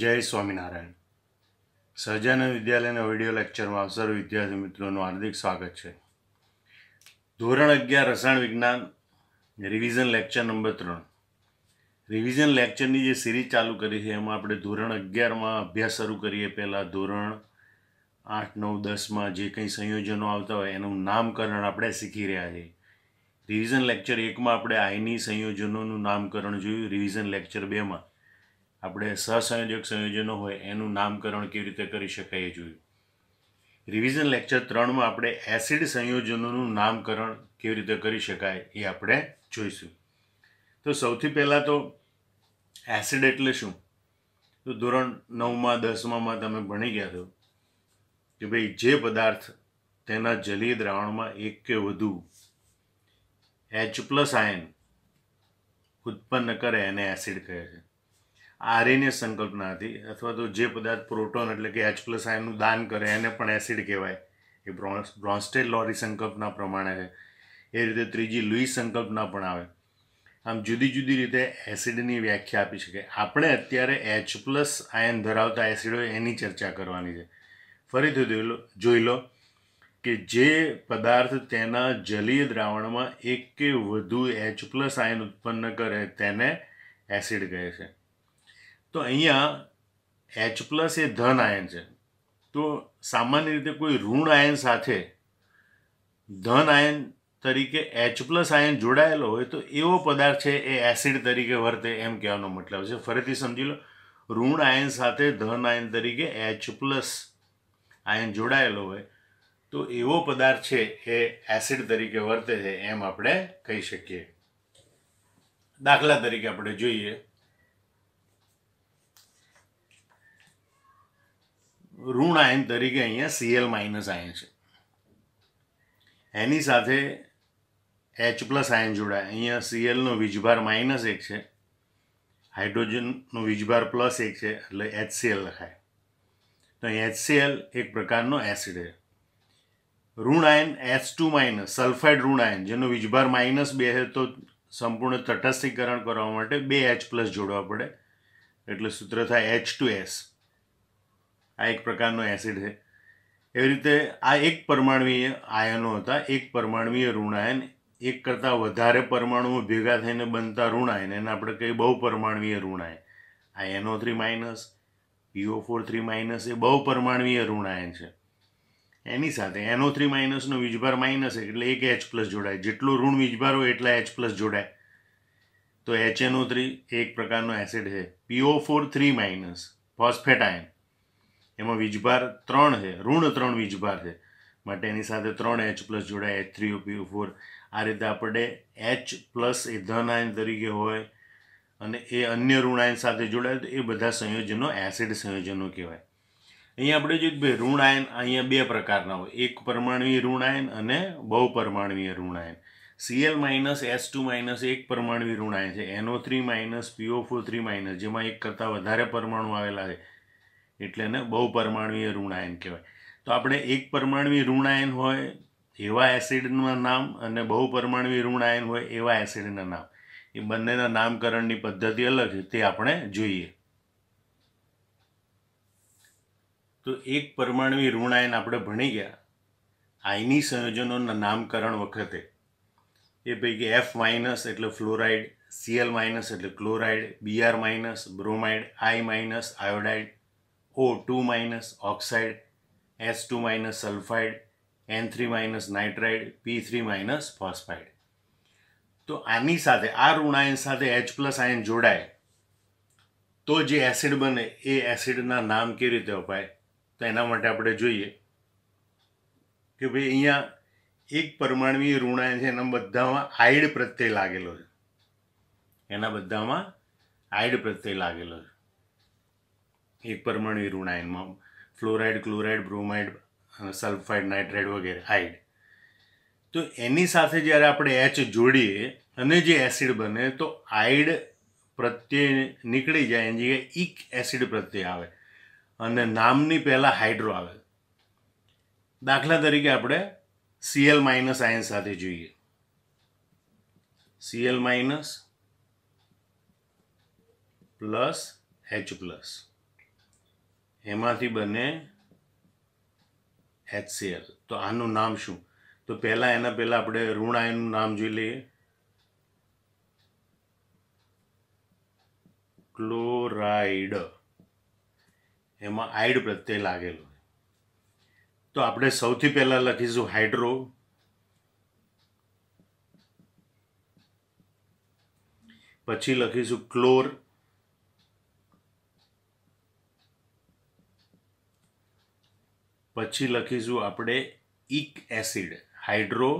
જય સ્વામિનારાયણ સહજાનંદ વિદ્યાલયના ઓડિયો લેક્ચરમાં અવસર વિદ્યાર્થી મિત્રોનું હાર્દિક સ્વાગત છે ધોરણ અગિયાર રસાયણ વિજ્ઞાન રિવિઝન લેક્ચર નંબર ત્રણ રિવિઝન લેક્ચરની જે સિરીઝ ચાલુ કરી છે એમાં આપણે ધોરણ અગિયારમાં અભ્યાસ શરૂ કરીએ પહેલાં ધોરણ આઠ નવ દસમાં જે કંઈ સંયોજનો આવતા હોય એનું નામકરણ આપણે શીખી રહ્યા છીએ રિવિઝન લેક્ચર એકમાં આપણે આઈની સંયોજનોનું નામકરણ જોયું રિવિઝન લેક્ચર બેમાં આપણે સહસંયોજક સંયોજનો હોય એનું નામકરણ કેવી રીતે કરી શકાય એ જોયું રિવિઝન લેક્ચર ત્રણમાં આપણે એસિડ સંયોજનોનું નામકરણ કેવી રીતે કરી શકાય એ આપણે જોઈશું તો સૌથી પહેલાં તો એસિડ એટલે શું તો ધોરણ નવમાં દસમાંમાં તમે ભણી ગયા છો કે ભાઈ જે પદાર્થ તેના જલીય દ્રાવણમાં એક કે વધુ એચ પ્લસ આયન ઉત્પન્ન કરે એને એસિડ કહે છે આરએનએ સંકલ્પના હતી અથવા તો જે પદાર્થ પ્રોટોન એટલે કે એચ પ્લસ આયનનું દાન કરે એને પણ એસિડ કહેવાય એ બ્રોન્સ બ્રોન્સ્ટેડ લોરી સંકલ્પના પ્રમાણે છે એ રીતે ત્રીજી લુઈસ સંકલ્પના પણ આવે આમ જુદી જુદી રીતે એસિડની વ્યાખ્યા આપી શકે આપણે અત્યારે એચ પ્લસ આયન ધરાવતા એસિડ હોય એની ચર્ચા કરવાની છે ફરીથી જોઈ લો જોઈ લો કે જે પદાર્થ તેના જલીય દ્રાવણમાં એક કે વધુ એચ પ્લસ આયન ઉત્પન્ન કરે તેને એસિડ કહે છે તો અહીંયા એચ પ્લસ એ ધન આયન છે તો સામાન્ય રીતે કોઈ ઋણ આયન સાથે ધન આયન તરીકે એચ પ્લસ આયન જોડાયેલો હોય તો એવો પદાર્થ છે એ એસિડ તરીકે વર્તે એમ કહેવાનો મતલબ છે ફરીથી સમજી લો ઋણ આયન સાથે ધન આયન તરીકે એચ પ્લસ આયન જોડાયેલો હોય તો એવો પદાર્થ છે એ એસિડ તરીકે વર્તે છે એમ આપણે કહી શકીએ દાખલા તરીકે આપણે જોઈએ ઋણ આયન તરીકે અહીંયા સીએલ માઇનસ આયન છે એની સાથે એચ પ્લસ આયન જોડાય અહીંયા સીએલનો વીજભાર માઇનસ એક છે હાઇડ્રોજનનો વીજભાર પ્લસ એક છે એટલે એચસીએલ લખાય તો અહીં એચસીએલ એક પ્રકારનો એસિડ છે ઋણ આયન એચ ટુ માઇનસ સલ્ફાઇડ ઋણ આયન જેનો વીજભાર માઇનસ બે છે તો સંપૂર્ણ તટસ્થીકરણ કરવા માટે બે એચ પ્લસ જોડવા પડે એટલે સૂત્ર થાય એચ ટુ એસ આ એક પ્રકારનો એસિડ છે એવી રીતે આ એક પરમાણુય આયનો હતા એક પરમાણુય ઋણાયન એક કરતાં વધારે પરમાણુઓ ભેગા થઈને બનતા ઋણાયન એને આપણે કહીએ બહુ પરમાણુય ઋણાયન આ એનો three minus PO four three minus એ બહુ પરમાણુય ઋણાયન છે એની સાથે એનો થ્રી માઇનસનો વીજભાર માઇનસ એટલે એક એચ પ્લસ જોડાય જેટલું ઋણ વીજભાર હોય એટલા એચ પ્લસ જોડાય તો એચ એચએનઓ થ્રી એક પ્રકારનો એસિડ છે PO four three minus phosphate આયન એમાં વીજભાર ત્રણ છે ઋણ ત્રણ વીજભાર છે માટે એની સાથે ત્રણ એચ પ્લસ જોડાય એચ થ્રી ઓપી ફોર આ રીતે આપણે એચ પ્લસ એ ધન આયન તરીકે હોય અને એ અન્ય ઋણાયન સાથે જોડાય તો એ બધા સંયોજનો એસિડ સંયોજનો કહેવાય અહીંયા આપણે જોઈએ ભાઈ ઋણાયન અહીંયા બે પ્રકારના હોય એક પરમાણવીય ઋણાયન અને બહુપરમાણવીય ઋણાયન Cl minus S two minus એક પરમાણવી ઋણાયન છે NO three minus PO four three minus જેમાં એક કરતાં વધારે પરમાણુ આવેલા છે એટલે એને બહુપરમાણુય ઋણાયન કહેવાય તો આપણે એક પરમાણુય ઋણાયન હોય એવા એસિડના નામ અને બહુ બહુપરમાણુય ઋણાયન હોય એવા એસિડના નામ એ બંનેના નામકરણની પદ્ધતિ અલગ છે તે આપણે જોઈએ તો એક પરમાણુય ઋણાયન આપણે ભણી ગયા આઈની સંયોજનોના નામકરણ વખતે એ પૈકી એફ માઇનસ એટલે ફ્લોરાઇડ સીએલ માઇનસ એટલે chloride Br minus bromide I minus iodide O two minus oxide S two minus sulphide N three minus nitride P three minus phosphide તો આની સાથે આ ઋણાયન સાથે એચ પ્લસ આયન જોડાય તો જે એસિડ બને એ એસિડના નામ કેવી રીતે અપાય તો એના માટે આપણે જોઈએ કે ભાઈ અહીંયા એક પરમાણવીય ઋણાયન છે એના બધામાં આઈડ પ્રત્યય લાગેલો છે એના બધામાં આઈડ પ્રત્યય લાગેલો છે એક પરમાણુ આયનમાં fluoride chloride bromide sulphide nitride વગેરે હાઇડ તો એની સાથે જ્યારે આપણે એચ જોડીએ અને જે એસિડ બને તો આઇડ પ્રત્યે નીકળી જાય એની જગ્યાએ ઇક એસિડ પ્રત્યે આવે અને નામની પહેલાં હાઇડ્રો આવે દાખલા તરીકે આપણે સીએલ માઇનસ આયન સાથે જોઈએ Cl minus plus H plus એમાંથી બને એચસીએલ તો આનું નામ શું તો પહેલાં એના પહેલાં આપણે ઋણાયનનું નામ જોઈ લઈએ ક્લોરાઈડ એમાં આઈડ પ્રત્યે લાગેલો તો આપણે સૌથી પહેલાં લખીશું હાઇડ્રો પછી લખીશું ક્લોર પછી લખીશું આપણે ઇક એસિડ હાઇડ્રો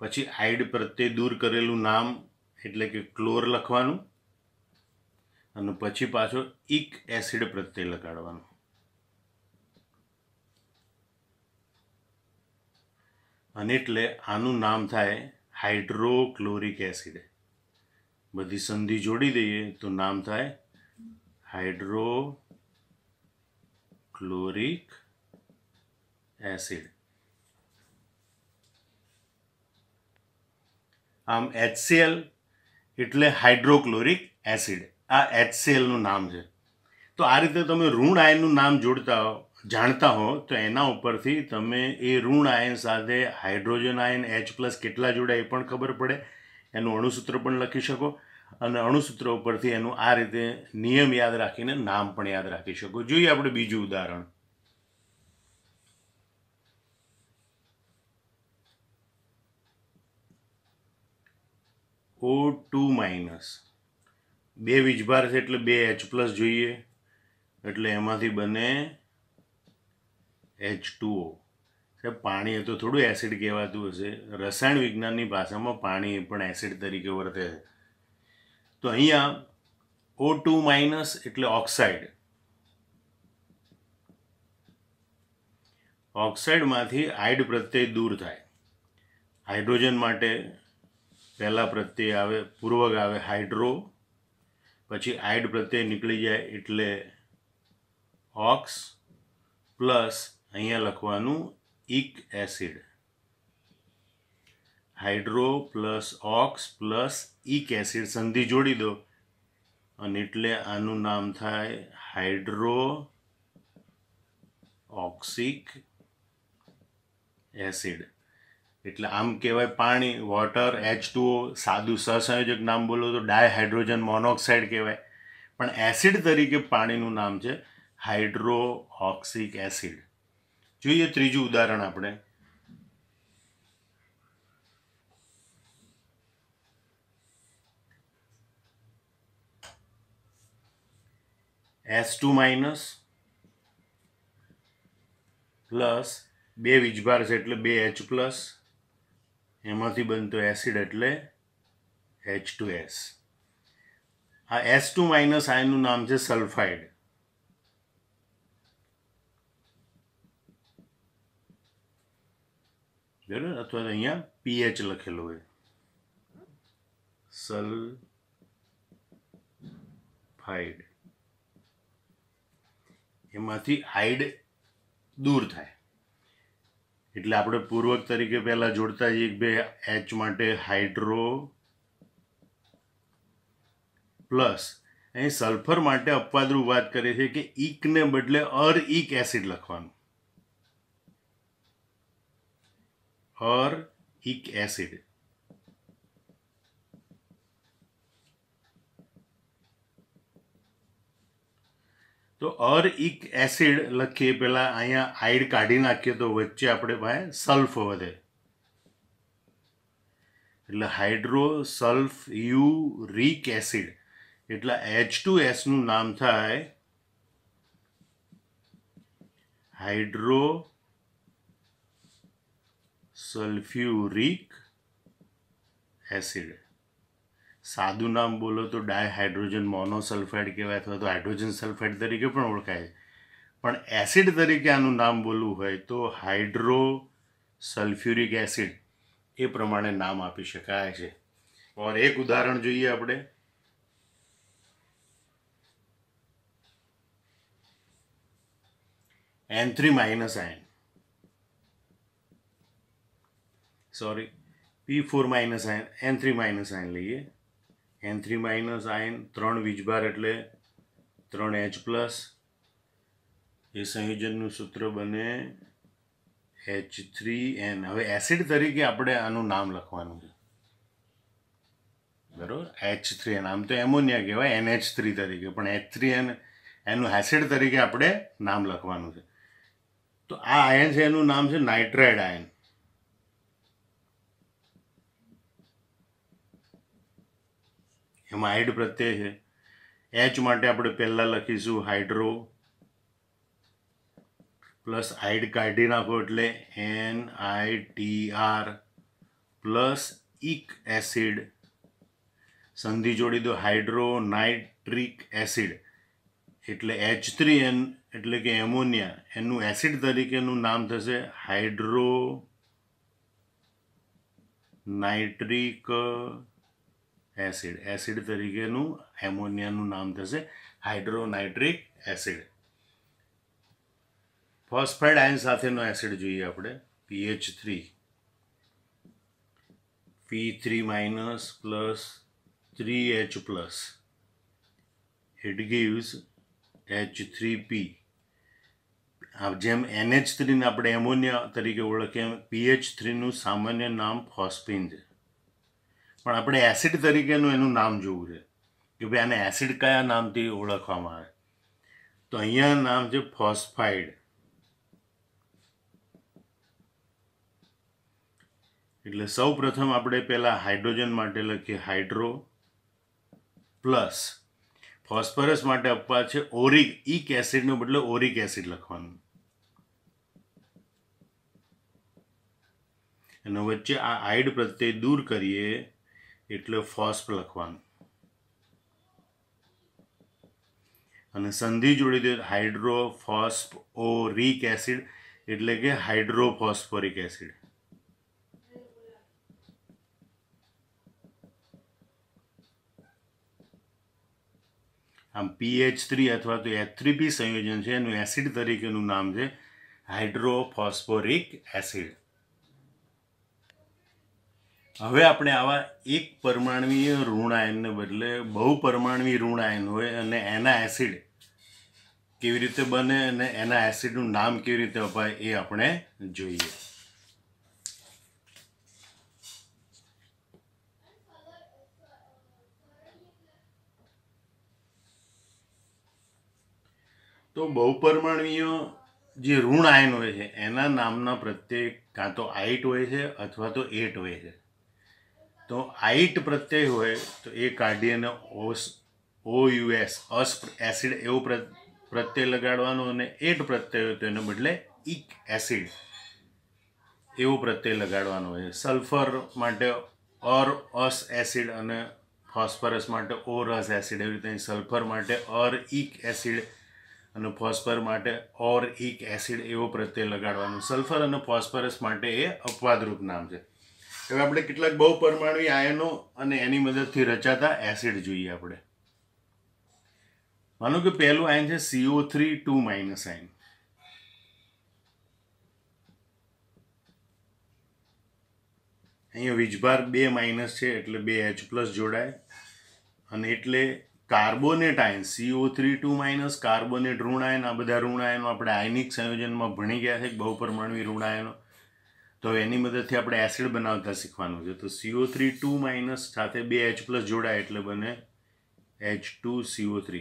પછી હાઇડ પ્રત્યે દૂર કરેલું નામ એટલે કે ક્લોર લખવાનું અને પછી પાછો ઇક એસિડ પ્રત્યે લગાડવાનું અને એટલે આનું નામ થાય હાઇડ્રોક્લોરિક એસિડ બધી સંધિ જોડી દઈએ તો નામ થાય હાઇડ્રો ક્લોરિક એસિડ eh, આમ એચસીએલ એટલે હાઇડ્રોક્લોરિક એસિડ આ એચસીએલનું નામ છે તો આ રીતે તમે ઋણ આયનનું નામ જોડતા હો જાણતા હો તો એના ઉપરથી તમે એ ઋણ આયન સાથે હાઇડ્રોજન આયન એચ પ્લસ કેટલા જોડાય એ પણ ખબર પડે એનું અણુસૂત્ર પણ લખી શકો અને અણુસૂત્ર ઉપરથી એનું આ રીતે નિયમ યાદ રાખીને નામ પણ યાદ રાખી શકો જોઈએ આપણે બીજું ઉદાહરણ ઓ ટુ માઇનસ બે વીજભાર છે એટલે બે એચ પ્લસ જોઈએ એટલે એમાંથી બને એચ ટુ ઓ સાહેબ પાણી એ તો થોડું એસિડ કહેવાતું હશે રસાયણ વિજ્ઞાનની ભાષામાં પાણી પણ એસિડ તરીકે વર્તે છે તો અહીંયા ઓ ટુ માઇનસ એટલે ઓક્સાઇડ ઓક્સાઇડમાંથી આઇડ પ્રત્યય દૂર થાય હાઇડ્રોજન માટે પહેલાં પ્રત્યય આવે પૂર્વક આવે હાઇડ્રો પછી હાઇડ પ્રત્યે નીકળી જાય એટલે ઓક્સ પ્લસ અહીંયા લખવાનું ic acid hydro plus ox plus ic acid સંધિ જોડી દો અને એટલે આનું નામ થાય હાઇડ્રો ઓક્સિક એસિડ એટલે આમ કહેવાય પાણી વોટર એચ ટુઓ સાદું સહસંયોજક નામ બોલો તો ડાયહાઇડ્રોજન મોનોક્સાઇડ કહેવાય પણ એસિડ તરીકે પાણીનું નામ છે હાઇડ્રો ઓક્સિક એસિડ જોઈએ ત્રીજું ઉદાહરણ આપણે એસ ટુ માઇનસ પ્લસ બે વીજભાર છે એટલે બે એચ પ્લસ એમાંથી બનતો એસિડ એટલે એચ ટુ એસ આ એસ ટુ માઇનસ આયનનું નામ છે સલ્ફાઇડ બરાબર અથવા અહીંયા પીએચ લખેલો હોય ફાઇડ એમાંથી હાઇડ દૂર થાય એટલે આપણે પૂર્વક તરીકે પહેલાં જોડતા જઈએ કે બે એચ માટે હાઇડ્રો પ્લસ અહીં સલ્ફર માટે અપવાદરૂપ વાત કરે છે કે ઇકને બદલે અર ઇક એસિડ લખવાનું અર ઇક એસિડ તો અર ઇક એસિડ લખીએ પહેલાં અહીંયા આઈડ કાઢી નાખીએ તો વચ્ચે આપણે ભાઈ સલ્ફ વધે એટલે hydro sulph u ric acid એટલે એચ ટુ એસનું નામ થાય હાઈડ્રો સલ્ફ્યુરિક એસિડ સાદું નામ બોલો તો ડાય હાઇડ્રોજન મોનોસલ્ફાઇડ કહેવાય અથવા તો હાઇડ્રોજન સલ્ફાઇડ તરીકે પણ ઓળખાય છે પણ એસિડ તરીકે આનું નામ બોલવું હોય તો હાઇડ્રો સલ્ફ્યુરિક એસિડ એ પ્રમાણે નામ આપી શકાય છે ઓર એક ઉદાહરણ જોઈએ આપણે એન થ્રી માઇનસ આયન સોરી પી ફોર માઇનસ આયન એન થ્રી માઇનસ આયન લઈએ એન થ્રી માઇનસ આયન ત્રણ વીજભાર એટલે ત્રણ એચ પ્લસ એ સંયોજનનું સૂત્ર બને એચ થ્રી એન હવે એસિડ તરીકે આપણે આનું નામ લખવાનું છે બરાબર એચ થ્રી એન આમ તો એમોનિયા કહેવાય એન એચ થ્રી તરીકે પણ એચ થ્રી એન એનું એસિડ તરીકે આપણે નામ લખવાનું છે તો આ આયન છે એનું નામ છે નાઇટ્રાઇડ આયન એમાં હાઇડ પ્રત્યય છે એચ માટે આપણે પહેલાં લખીશું હાઈડ્રો પ્લસ હાઇડ કાઢી નાખો એટલે N I T R plus ic acid સંધિ જોડી દો હાઇડ્રો નાઇટ્રિક એસિડ એટલે એચ થ્રી એન એટલે કે એમોનિયા એનું એસિડ તરીકેનું નામ થશે હાઇડ્રો નાઇટ્રિક એસિડ એસિડ તરીકેનું એમોનિયાનું નામ થશે હાઇડ્રોનાઇટ્રિક એસિડ ફોસ્ફેટ આયન સાથેનો એસિડ જોઈએ આપણે PH three P three minus plus three H plus it gives H three P જેમ એનએચ થ્રીને આપણે એમોનિયા તરીકે ઓળખીએ પીએચ થ્રીનું સામાન્ય નામ ફોસ્પિન છે પણ આપણે એસિડ તરીકેનું એનું નામ જોવું છે કે ભાઈ આને એસિડ કયા નામથી ઓળખવામાં આવે તો અહીંયા નામ છે ફોસ્ફાઇડ એટલે સૌ પ્રથમ આપણે પહેલાં હાઇડ્રોજન માટે લખીએ હાઇડ્રો પ્લસ ફોસ્ફરસ માટે અપવા છે ઓરિક ઇક એસિડનું બદલે ઓરિક એસિડ લખવાનું એનો વચ્ચે આ આઈડ પ્રત્યે દૂર કરીએ એટલે ફોસ્પ લખવાનું અને સંધિ જોડી દે હાઇડ્રોફોસ્પ ઓરિક એસિડ એટલે કે હાઇડ્રોફોસ્ફોરિક એસિડ આમ પીએચ થ્રી અથવા તો એચ થ્રી સંયોજન છે એનું એસિડ તરીકેનું નામ છે હાઇડ્રોફોસ્ફોરિક એસિડ હવે આપણે આવા એક પરમાણવીય ઋણાયનને બદલે બહુ પરમાણવીય ઋણાયન હોય અને એના એસિડ કેવી રીતે બને અને એના એસિડનું નામ કેવી રીતે અપાય એ આપણે જોઈએ તો બહુ બહુપરમાણવીય જે ઋણ આયન હોય છે એના નામના પ્રત્યેક કાં તો આઈટ હોય છે અથવા તો એટ હોય છે તો આઈટ પ્રત્યય હોય તો એ કાઢી ઓસ ઓ યુએસ અસ એસિડ એવો પ્રત્યય લગાડવાનો અને એટ પ્રત્યય હોય તો એને બદલે ઇક એસિડ એવો પ્રત્યય લગાડવાનો હોય સલ્ફર માટે ઓર અસ એસિડ અને ફોસ્ફરસ માટે ઓરસ એસિડ એવી રીતે સલ્ફર માટે અર ઇક એસિડ અને ફોસ્ફર માટે ઓર ઇક એસિડ એવો પ્રત્યય લગાડવાનું સલ્ફર અને ફોસ્ફરસ માટે એ અપવાદરૂપ નામ છે હવે આપણે કેટલાક બહુ પરમાણુ આયનો અને એની મદદથી રચાતા એસિડ જોઈએ આપણે માનો કે પહેલું આયન છે સીઓ થ્રી ટુ માઇનસ આયન અહીંયા વીજભાર બે માઇનસ છે એટલે બે એચ પ્લસ જોડાય અને એટલે કાર્બોનેટ આયન CO three two minus carbonate ઋણાયન આ બધા ઋણાયનો આપણે આયનિક સંયોજનમાં ભણી ગયા છે બહુ પરમાણવી ઋણાયનો તો એની મદદથી આપણે એસિડ બનાવતા શીખવાનું છે તો સીઓ થ્રી ટુ માઇનસ સાથે બે એચ પ્લસ જોડાય એટલે બને એચ ટુ સીઓ થ્રી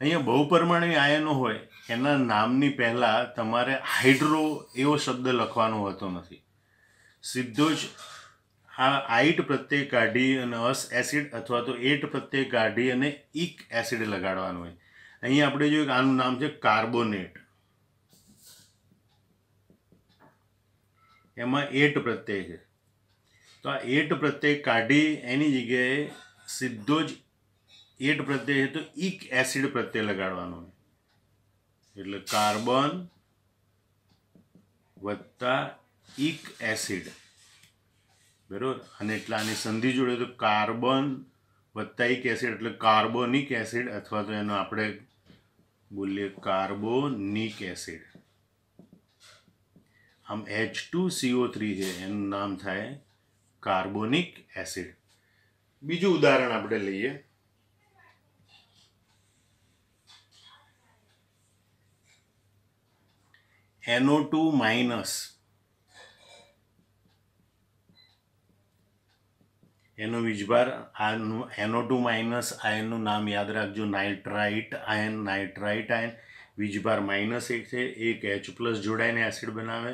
અહીંયા બહુપરમાણવી આયનો હોય એના નામની પહેલાં તમારે હાઇડ્રો એવો શબ્દ લખવાનો હોતો નથી સીધો જ આ આઈટ પ્રત્યે કાઢી અને અસ એસિડ અથવા તો એટ પ્રત્યે કાઢી અને ઇક એસિડ લગાડવાનું હોય અહીં આપણે જો આનું નામ છે કાર્બોનેટ એમાં એટ પ્રત્યય તો આ એટ પ્રત્યય કાઢી એની જગ્યાએ સીધો જ એટ પ્રત્યય છે તો ઇક એસિડ પ્રત્યય લગાડવાનો એટલે કાર્બન વત્તા ઇક એસિડ બરોબર અને એટલે આની સંધિ જોડે તો કાર્બન વત્તા ઇક એસિડ એટલે કાર્બોનિક એસિડ અથવા તો એનો આપણે બોલીએ કાર્બોનિક એસિડ આમ એચ ટુ સીઓ થ્રી છે એનું નામ થાય કાર્બોનિક એસિડ બીજું ઉદાહરણ આપણે લઈએ એનો ટુ માઇનસ એનો વીજભાર આનું એનો ટુ માઇનસ આયનનું નામ યાદ રાખજો નાઇટ્રાઇટ આયન નાઇટ્રાઇટ આયન વીજભાર માઇનસ એક છે એક એચ પ્લસ જોડાઈને એસિડ બનાવે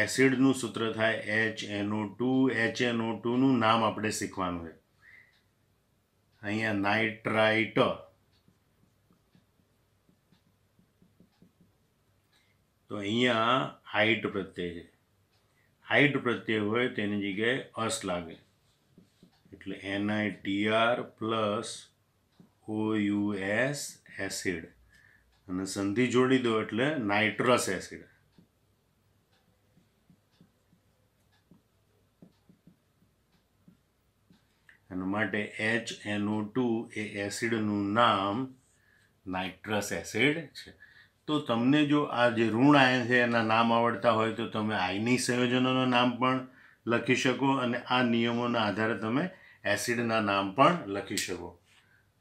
એસિડનું સૂત્ર થાય H NO two H NO ટુનું નામ આપણે શીખવાનું છે અહીંયા નાઇટ્રાઇટ તો અહીંયા હાઇટ પ્રત્યય છે હાઇટ પ્રત્યય હોય તેની જગ્યાએ અસ લાગે એટલે NI plus O U S acid અને સંધિ જોડી દો એટલે નાઇટ્રસ એસિડ એના માટે એચ એનઓ ટુ એ એસિડનું નામ નાઇટ્રસ એસિડ છે તો તમને જો આ જે ઋણ આયન છે એના નામ આવડતા હોય તો તમે આયની સંયોજનોનું નામ પણ લખી શકો અને આ નિયમોના આધારે તમે એસિડના નામ પણ લખી શકો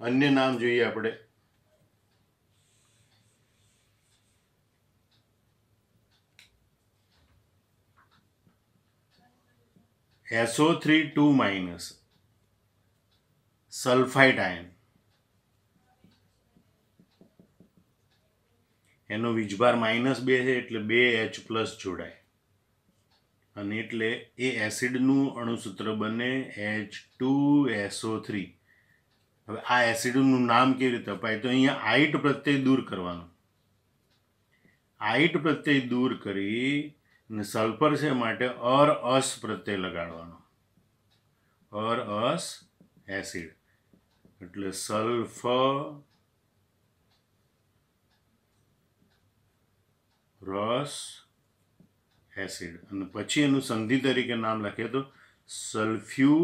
અન્ય નામ જોઈએ આપણે SO three two minus sulphide આયન એનો વીજભાર માઇનસ બે છે એટલે બે એચ પ્લસ જોડાય અને એટલે એ એસિડનું અણુસૂત્ર બને એચ ટુ એસઓ થ્રી હવે આ એસિડનું નામ કેવી રીતે અપાય તો અહીંયા આઈટ પ્રત્યય દૂર કરવાનું આઈટ પ્રત્યય દૂર કરી ને સલ્ફર છે માટે અર અસ પ્રત્યય લગાડવાનો અર અસ એસિડ એટલે સલ્ફ રસ એસિડ અને પછી એનું સંધિ તરીકે નામ લખીએ તો સલ્ફ્યુ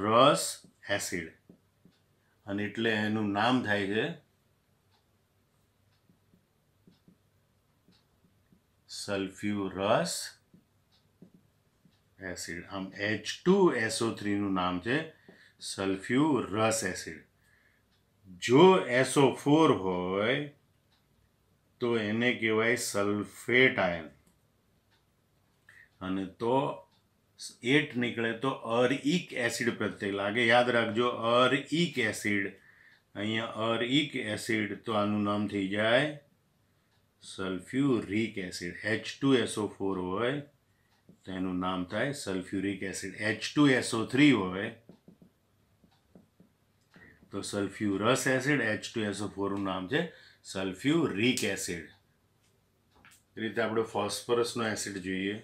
રસ એસિડ અને એટલે એનું નામ થાય છે સલ્ફ્યુ રસ એસિડ આમ એચ ટુ એસઓ થ્રીનું નામ છે સલ્ફ્યુરસ એસિડ જો એસો ફોર હોય તો એને કહેવાય સલ્ફેટ આયન અને તો એટ નીકળે તો અરઈક એસિડ પ્રત્યે લાગે યાદ રાખજો અરઇક એસિડ અહીંયા અરઈક એસિડ તો આનું નામ થઈ જાય sulphuric acid H two SO four હોય તો એનું નામ થાય sulphuric acid H two SO three હોય तो सल्फ्यूरस एसिड H2SO4 નું નામ છે સલ્ફ્યુરિક એસિડ રીતે આપણે ফসફરસ નું એસિડ જોઈએ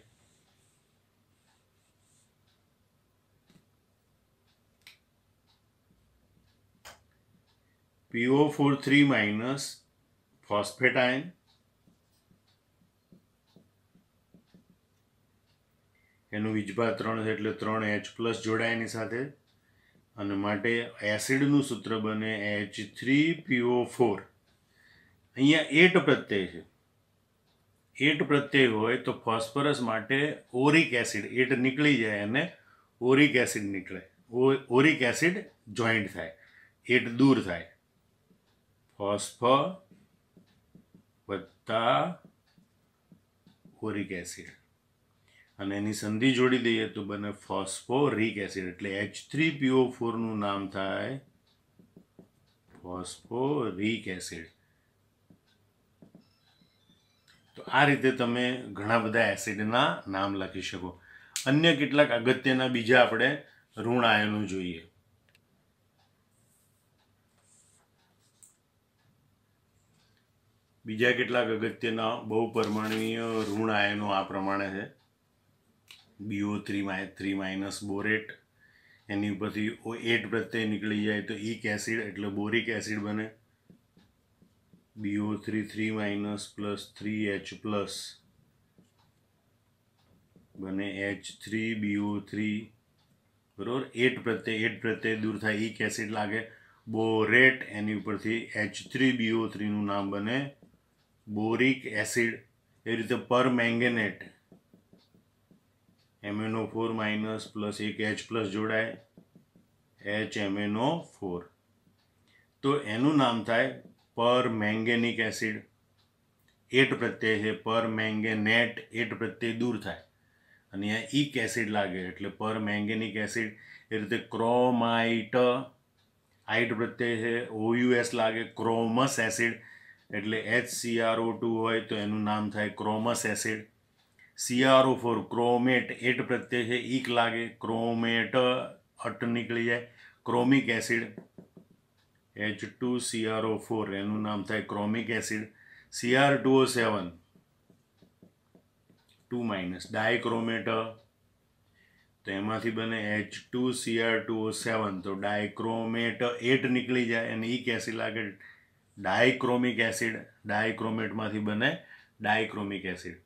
PO4 3- ফসফেট આયન એનો વિજભાર 3 છે એટલે 3H+ જોડાય એની સાથે અને માટે એસિડનું સૂત્ર બને એચ થ્રી પીઓ ફોર અહીંયા એટ પ્રત્યય છે એટ પ્રત્યય હોય તો ફોસ્ફરસ માટે ઓરિક એસિડ એટ નીકળી જાય અને ઓરિક એસિડ નીકળે ઓરિક એસિડ જોઈન્ટ થાય એટ દૂર થાય ફોસ્ફ વત્તા ઓરિક એસિડ અને એની સંધિ જોડી દઈએ તો બને ફોસ્ફોરિક એસિડ એટલે એચ થ્રી પીઓ ફોરનું નામ થાય ફોસ્ફોરિક એસિડ તો આ રીતે તમે ઘણા બધા એસિડના નામ લખી શકો અન્ય કેટલાક અગત્યના બીજા આપણે ઋણ આયનો જોઈએ બીજા કેટલાક અગત્યના બહુ પરમાણુય ઋણ આયનો આ પ્રમાણે છે BO three minus three minus borate એની ઉપરથી ઓ એટ પ્રત્યે નીકળી જાય તો ઇક એસિડ એટલે બોરિક એસિડ બને BO three three minus plus three H plus બને એચ થ્રી બીઓ થ્રી બરાબર એટ પ્રત્યે એટ પ્રત્યે દૂર થાય ઇક એસિડ લાગે બોરેટ એની ઉપરથી એચ થ્રી બીઓ થ્રીનું નામ બને બોરિક એસિડ એ રીતે permanganate MnO four minus plus એક એચ પ્લસ જોડાય એચ એમએનઓ ફોર તો એનું નામ થાય પર મેંગેનિક એસિડ એટ પ્રત્યય છે પર મેંગેનેટ એટ પ્રત્યય દૂર થાય અને અહીંયા ઇક એસિડ લાગે એટલે પર મેંગેનિક એસિડ એ રીતે ક્રોમાઇટ આઈટ પ્રત્યય છે ઓયુએસ લાગે ક્રોમસ એસિડ એટલે એચ સી સીઆરઓ ટુ હોય તો એનું નામ થાય chromous acid CrO four chromate ate प्रत्यय है एक लागे क्रोमेट तो अट तो निकली जाए chromic acid H two C R O four एनु नाम थे chromic acid C R two O seven two minus dichromate तो एम बने H two C R two O seven तो डायक्रोमेट एट निकली जाए एक एसिड लगे डायक्रोमिक एसिड डायक्रोमेट में बने डायक्रोमिक एसिड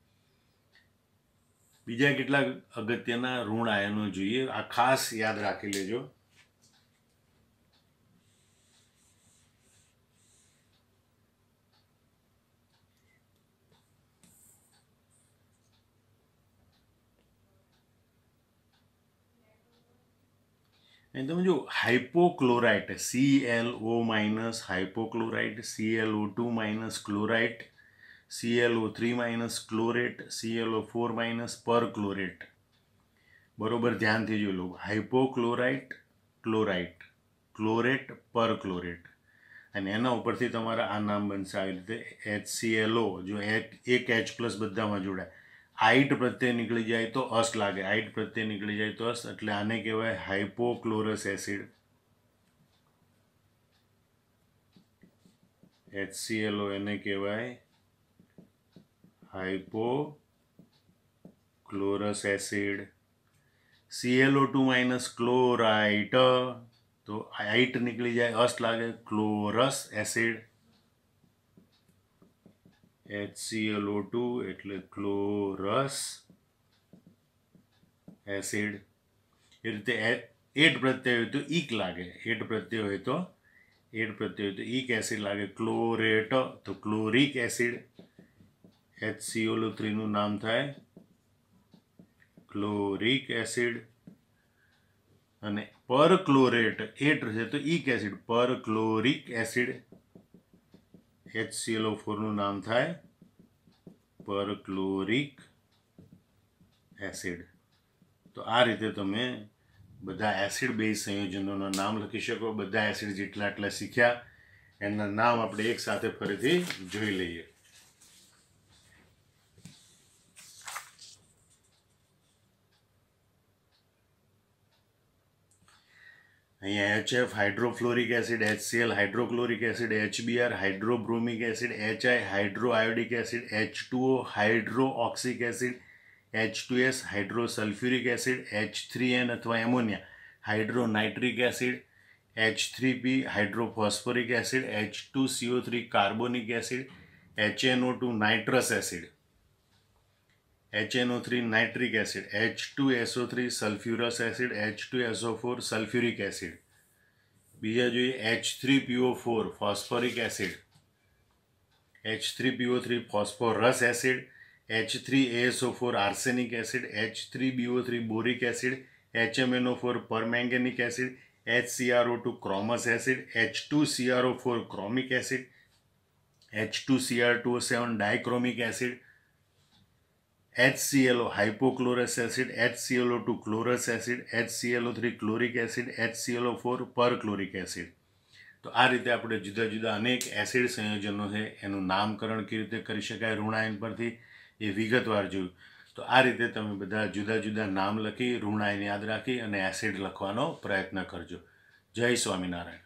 બીજા કેટલાક અગત્યના ઋણ આયનો જોઈએ આ ખાસ યાદ રાખી લેજો અને તમે જો hypochlorite C L O minus hypochlorite C L O two minus chlorite ClO3 minus chlorate, ClO4 minus perchlorate. बरोबर ध्यान थी जो लोग हाइपोक्लोराइट क्लोराइट क्लोरेट पर क्लोरेट एना पर आ नाम बन सी रीते एच सी एल ओ जो एच एक एच प्लस बदा में जोड़े आइट प्रत्ये निकली जाए तो अस लगे आइट प्रत्ये निकली जाए तो अस एट आने कहवा hypochlorous acid H C L O एने कहवा hypochlorous acid C L O two minus chlorite तो आइट निकली जाए अस्ट लगे chlorous acid H C L O two ate chlorous acid ए रीते एट प्रत्यय हो तो ईक लागे एट प्रत्यय हो तो एट प्रत्यय तो ईक एसिड लागे क्लोरेट तो क्लोरिक एसिड એચસીઓલો થ્રીનું નામ થાય ક્લોરિક એસિડ અને પરક્લોરેટ એટ છે તો ઇક એસિડ પરક્લોરિક એસિડ એચસીએલઓ ફોરનું નામ થાય પરક્લોરિક એસિડ તો આ રીતે તમે બધા એસિડ બેઝ સંયોજનોના નામ લખી શકો બધા એસિડ જેટલા એટલા શીખ્યા એના નામ આપણે એક સાથે ફરીથી જોઈ લઈએ અહીંયા HF hydrofluoric acid HCl hydrochloric acid HBr hydrobromic acid HI hydro iodic acid H two O hydro oxic acid H two S hydrosulphuric acid H three N અથવા ammonia hydro nitric acid H three P hydrophosphoric acid H two CO three carbonic acid HNO two nitrous acid HNO3 nitric acid, H2SO3 sulphurous acid H2SO4 sulphuric acid બીજા જોઈએ H three PO four phosphoric acid H three પીઓ three phosphorous acid H three SO four arsenic acid H three BO three boric acid HMnO four permanganic acid H CrO two chromous acid H two CrO four chromic acid H two Cr two seven dichromic acid H H ClO hypochlorous acid two chlorous acid H ClO three chloric acid H ClO four perchloric acid તો આ રીતે આપણે જુદા જુદા અનેક acid સંયોજનો છે એનું નામકરણ કેવી રીતે કરી શકાય ઋણાયન પરથી એ વિગતવાર જોયું તો આ રીતે તમે બધા જુદા જુદા નામ લખી ઋણાયન યાદ રાખી અને એસિડ લખવાનો પ્રયત્ન કરજો જય સ્વામિનારાયણ